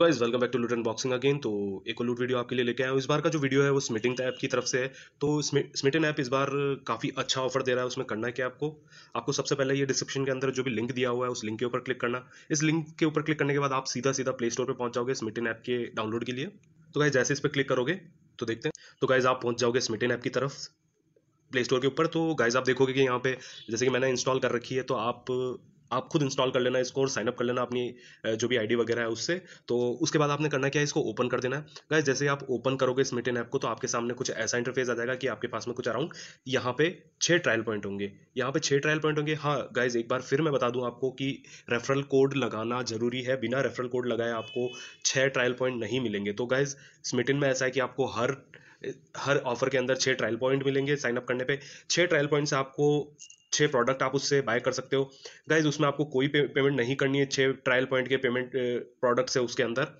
guys welcome back to loot and boxing again तो एक लूट वीडियो आपके लिए लेके आया हूँ इस बार का जो वीडियो है वो स्मिटिंग ऐप की तरफ से है तो स्मिटिन ऐप इस बार काफ़ी अच्छा ऑफर दे रहा है उसमें करना है क्या आपको आपको सबसे पहले ये डिस्क्रिप्शन के अंदर जो भी लिंक दिया हुआ है उस लिंक के ऊपर क्लिक करना इस लिंक के ऊपर क्लिक करने के बाद आप सीधा सीधा प्ले स्टोर पर पहुंच जाओगे स्मिटिन ऐप के डाउनलोड के लिए तो गाइज जैसे इस पर क्लिक करोगे तो देखते हैं तो गाइज आप पहुँच जाओगे स्मिटिन ऐप की तरफ प्ले स्टोर के ऊपर तो गाइज आप देखोगे कि यहाँ पे जैसे कि मैंने इंस्टॉल कर रखी है तो आप आप खुद इंस्टॉल कर लेना इसको और साइन अप कर लेना अपनी जो भी आईडी वगैरह है उससे तो उसके बाद आपने करना क्या है इसको ओपन कर देना है जैसे आप ओपन करोगे इस मिटेन ऐप को तो आपके सामने कुछ ऐसा इंटरफेस आ जाएगा कि आपके पास में कुछ अराउंड यहाँ पे छह ट्रायल पॉइंट होंगे यहाँ पे छः ट्रायल पॉइंट होंगे हाँ गाइज एक बार फिर मैं बता दूँ आपको कि रेफरल कोड लगाना जरूरी है बिना रेफरल कोड लगाए आपको छः ट्रायल पॉइंट नहीं मिलेंगे तो गाइज स्मिटिन में ऐसा है कि आपको हर हर ऑफर के अंदर छः ट्रायल पॉइंट मिलेंगे साइन अप करने पे छः ट्रायल पॉइंट से आपको छः प्रोडक्ट आप उससे बाय कर सकते हो गाइज उसमें आपको कोई पे, पेमेंट नहीं करनी है छः ट्रायल पॉइंट के पेमेंट प्रोडक्ट है उसके अंदर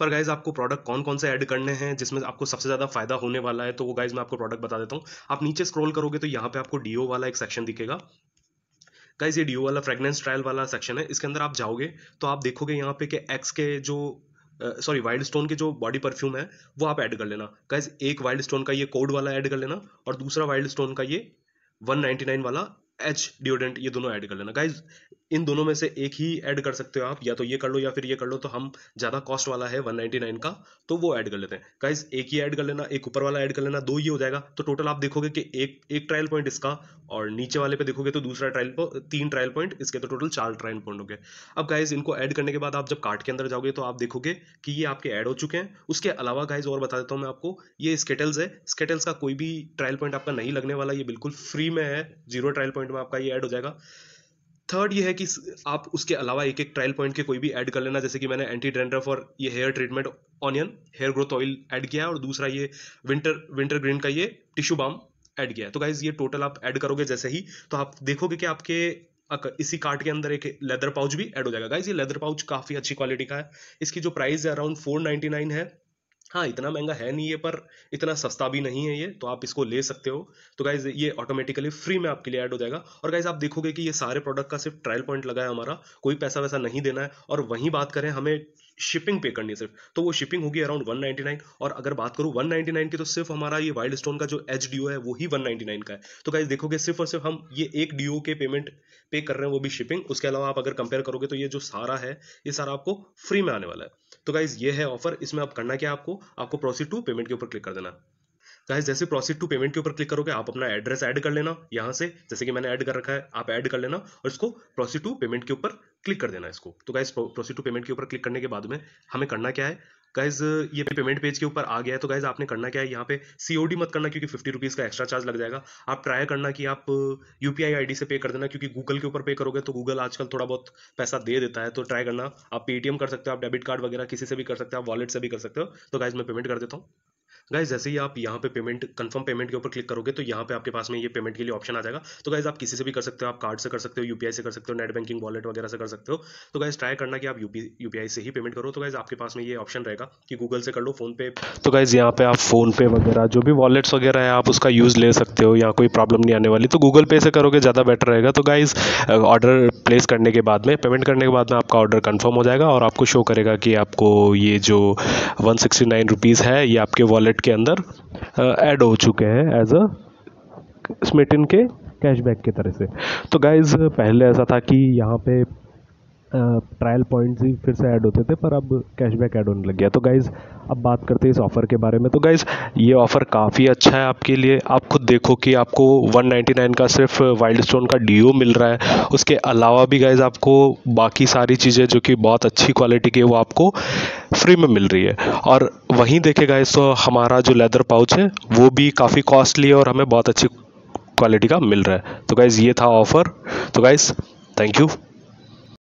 पर गाइज आपको प्रोडक्ट कौन कौन से ऐड करने हैं जिसमें आपको सबसे ज़्यादा फायदा होने वाला है तो वो गाइज मैं आपको प्रोडक्ट बता देता हूँ आप नीचे स्क्रॉल करोगे तो यहाँ पे आपको डीओ वाला एक सेक्शन दिखेगा गाइज ये डीओ वाला फ्रेगनेंस ट्रायल वाला सेक्शन है इसके अंदर आप जाओगे तो आप देखोगे यहाँ पे कि एक्स के जो सॉरी वाइल्ड स्टोन के जो बॉडी परफ्यूम है वो आप ऐड कर लेना गाइज एक वाइल्ड स्टोन का ये कोड वाला ऐड कर लेना और दूसरा वाइल्ड स्टोन का ये 199 वाला एच डिओडेंट ये दोनों ऐड कर लेना गाइज इन दोनों में से एक ही ऐड कर सकते हो आप या तो ये कर लो या फिर ये कर लो तो हम ज़्यादा कॉस्ट वाला है 199 का तो वो ऐड कर लेते हैं गाइज एक ही ऐड कर लेना एक ऊपर वाला ऐड कर लेना दो ही हो जाएगा तो टोटल आप देखोगे कि एक एक ट्रायल पॉइंट इसका और नीचे वाले पे देखोगे तो दूसरा ट्रायल तीन ट्रायल पॉइंट इसके तो टोटल चार ट्रायल पॉइंट हो गए अब गाइज इनको एड करने के बाद आप जब कार्ट के अंदर जाओगे तो आप देखोगे कि ये आपके ऐड हो चुके हैं उसके अलावा गाइज और बता देता हूँ मैं आपको ये स्केटल्स है स्केटल्स का कोई भी ट्रायल पॉइंट आपका नहीं लगने वाला ये बिल्कुल फ्री में है जीरो ट्रायल पॉइंट में आपका ये एड हो जाएगा थर्ड ये है कि आप उसके अलावा एक एक ट्रायल पॉइंट के कोई भी ऐड कर लेना जैसे कि मैंने एंटी डेंड्रफ और ये hair treatment onion hair growth oil add किया है और दूसरा ये विंटर विंटर ग्रीन का ये टिश्यू बाम ऐड किया है तो गाइज ये टोटल आप ऐड करोगे जैसे ही तो आप देखोगे कि आपके इसी कार्ट के अंदर एक लेदर पाउच भी ऐड हो जाएगा गाइज ये लेदर पाउच काफ़ी अच्छी क्वालिटी का है इसकी जो प्राइस है अराउंड फोर नाइन्टी नाइन है हाँ इतना महंगा है नहीं ये पर इतना सस्ता भी नहीं है ये तो आप इसको ले सकते हो तो गाइज ये ऑटोमेटिकली फ्री में आपके लिए ऐड हो जाएगा और गाइज आप देखोगे कि ये सारे प्रोडक्ट का सिर्फ ट्रायल पॉइंट लगा है हमारा कोई पैसा वैसा नहीं देना है और वहीं बात करें हमें शिपिंग पे करनी है सिर्फ तो वो शिपिंग होगी अराउंड 199 और अगर बात करूँ 199 की तो सिर्फ हमारा ये वाइल्ड स्टोन का जो एच डी है वो ही 199 का है तो गाइज देखोगे सिर्फ और सिर्फ हम ये एक डी के पेमेंट पे कर रहे हैं वो भी शिपिंग उसके अलावा आप अगर कंपेयर करोगे तो ये जो सारा है ये सारा आपको फ्री में आने वाला है तो गाइज ये है ऑफर इसमें आप करना क्या आपको आपको प्रोसीड टू पेमेंट के ऊपर क्लिक कर देना गाइज जैसे प्रोसीड टू पेमेंट के ऊपर क्लिक करोगे आप अपना एड्रेस ऐड कर लेना यहाँ से जैसे कि मैंने ऐड कर रखा है आप ऐड कर लेना और इसको प्रोसीड टू पेमेंट के ऊपर क्लिक कर देना इसको तो गाइस प्रोसीड टू पेमेंट के ऊपर क्लिक करने के बाद में हमें करना क्या है गाइज ये पेमेंट पेज के ऊपर आ गया है तो गाइज आपने करना क्या है यहाँ पे सीओडी मत करना क्योंकि फिफ्टी रुपीज़ का एक्स्ट्रा चार्ज लग जाएगा आप ट्राई करना कि आप यू पी से पे कर देना क्योंकि गूगल के ऊपर पे करोगे तो गूगल आजकल थोड़ा बहुत पैसा दे देता है तो ट्राई करना आप पेटीएम कर सकते हो आप डेबिट कार्ड वगैरह किसी से भी कर सकते हो आप वॉलेट से भी कर सकते हो तो गाइज मैं पेमेंट कर देता हूँ गाइज जैसे ही आप यहाँ पे पेमेंट कंफर्म पेमेंट के ऊपर क्लिक करोगे तो यहाँ पे आपके पास में ये पेमेंट के लिए ऑप्शन आ जाएगा तो गाइज आप किसी से भी कर सकते हो आप कार्ड से कर सकते हो यूपीआई से कर सकते हो नेट बैंकिंग वॉलेट वगैरह से कर सकते हो तो गाइज ट्राई करना कि आप यूपीआई से ही पेमेंट करो तो गाइज आपके पास में ये ऑप्शन रहेगा कि गूगल से कर लो फोन पे तो गाइज यहाँ पे आप फोन पे वगैरह जो भी वॉलेट्स वगैरह है आप उसका यूज़ ले सकते हो यहाँ कोई प्रॉब्लम नहीं आने वाली तो गूगल पे से करोगे ज़्यादा बेटर रहेगा तो गाइज ऑर्डर प्लेस करने के बाद में पेमेंट करने के बाद में आपका ऑर्डर कन्फर्म हो जाएगा और आपको शो करेगा कि आपको ये जो वन सिक्सटी नाइन रुपीज़ है ये आपके वॉलेट वॉलेट के अंदर ऐड हो चुके हैं एज अ स्मिटिन के कैशबैक की तरह से तो गाइज पहले ऐसा था कि यहाँ पे ट्रायल पॉइंट्स भी फिर से ऐड होते थे पर अब कैशबैक ऐड होने लग गया तो गाइज़ अब बात करते हैं इस ऑफ़र के बारे में तो गाइज़ ये ऑफ़र काफ़ी अच्छा है आपके लिए आप खुद देखो कि आपको 199 का सिर्फ वाइल्ड स्टोन का डी मिल रहा है उसके अलावा भी गाइज़ आपको बाकी सारी चीज़ें जो कि बहुत अच्छी क्वालिटी की है वो आपको फ्री में मिल रही है और वहीं देखे गाइज़ तो हमारा जो लेदर पाउच है वो भी काफ़ी कॉस्टली है और हमें बहुत अच्छी क्वालिटी का मिल रहा है तो गाइज़ ये था ऑफ़र तो गाइज़ थैंक यू